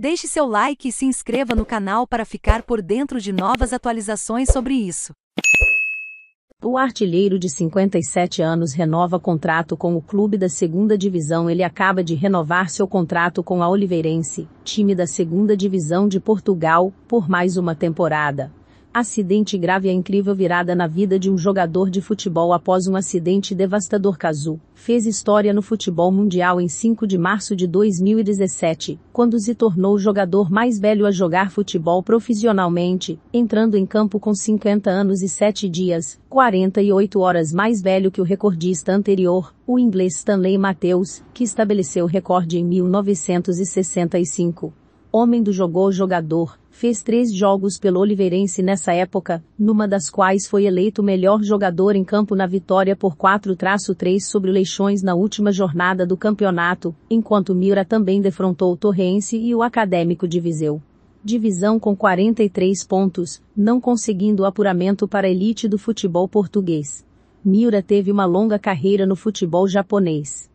Deixe seu like e se inscreva no canal para ficar por dentro de novas atualizações sobre isso. O artilheiro de 57 anos renova contrato com o clube da segunda divisão. Ele acaba de renovar seu contrato com a Oliveirense, time da segunda divisão de Portugal, por mais uma temporada. Acidente grave a é incrível virada na vida de um jogador de futebol após um acidente devastador Cazu, fez história no futebol mundial em 5 de março de 2017, quando se tornou o jogador mais velho a jogar futebol profissionalmente, entrando em campo com 50 anos e 7 dias, 48 horas mais velho que o recordista anterior, o inglês Stanley Matthews, que estabeleceu o recorde em 1965. Homem do jogou jogador, fez três jogos pelo Oliveirense nessa época, numa das quais foi eleito melhor jogador em campo na vitória por 4-3 sobre o Leixões na última jornada do campeonato, enquanto Mira também defrontou o Torrense e o Acadêmico de Viseu. Divisão com 43 pontos, não conseguindo apuramento para a elite do futebol português. Miura teve uma longa carreira no futebol japonês.